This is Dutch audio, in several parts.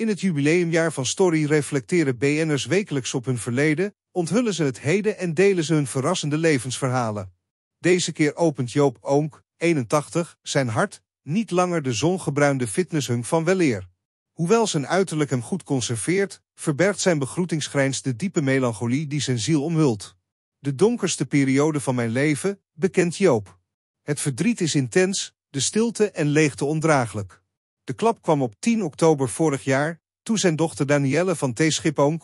In het jubileumjaar van Story reflecteren BN'ers wekelijks op hun verleden, onthullen ze het heden en delen ze hun verrassende levensverhalen. Deze keer opent Joop Oonk, 81, zijn hart, niet langer de zongebruinde fitnesshunk van weleer. Hoewel zijn uiterlijk hem goed conserveert, verbergt zijn begroetingsgrijns de diepe melancholie die zijn ziel omhult. De donkerste periode van mijn leven, bekent Joop. Het verdriet is intens, de stilte en leegte ondraaglijk. De klap kwam op 10 oktober vorig jaar, toen zijn dochter Danielle van T.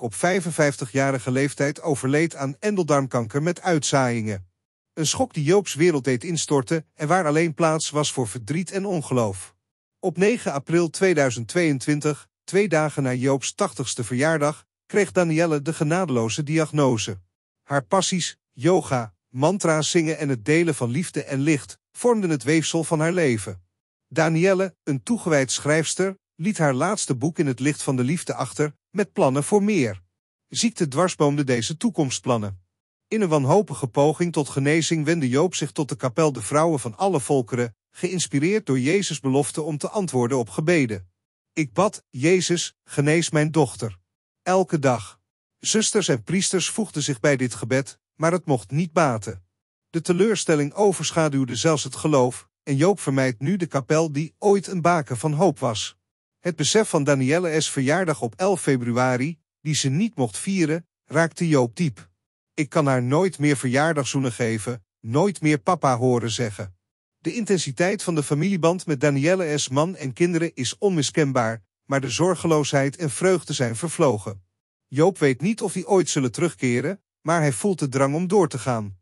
op 55-jarige leeftijd overleed aan endeldarmkanker met uitzaaiingen. Een schok die Joop's wereld deed instorten en waar alleen plaats was voor verdriet en ongeloof. Op 9 april 2022, twee dagen na Joop's 80ste verjaardag, kreeg Danielle de genadeloze diagnose. Haar passies, yoga, mantra's zingen en het delen van liefde en licht vormden het weefsel van haar leven. Danielle, een toegewijd schrijfster, liet haar laatste boek in het licht van de liefde achter, met plannen voor meer. Ziekte dwarsboomde deze toekomstplannen. In een wanhopige poging tot genezing wendde Joop zich tot de kapel de vrouwen van alle volkeren, geïnspireerd door Jezus' belofte om te antwoorden op gebeden. Ik bad, Jezus, genees mijn dochter. Elke dag. Zusters en priesters voegden zich bij dit gebed, maar het mocht niet baten. De teleurstelling overschaduwde zelfs het geloof, en Joop vermijdt nu de kapel die ooit een baken van hoop was. Het besef van Danielle's verjaardag op 11 februari, die ze niet mocht vieren, raakte Joop diep. Ik kan haar nooit meer verjaardagzoenen geven, nooit meer papa horen zeggen. De intensiteit van de familieband met Danielle's man en kinderen is onmiskenbaar, maar de zorgeloosheid en vreugde zijn vervlogen. Joop weet niet of die ooit zullen terugkeren, maar hij voelt de drang om door te gaan.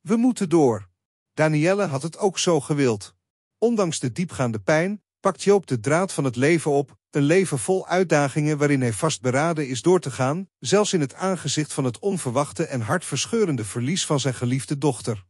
We moeten door. Danielle had het ook zo gewild. Ondanks de diepgaande pijn pakt Joop de draad van het leven op, een leven vol uitdagingen waarin hij vastberaden is door te gaan, zelfs in het aangezicht van het onverwachte en hartverscheurende verlies van zijn geliefde dochter.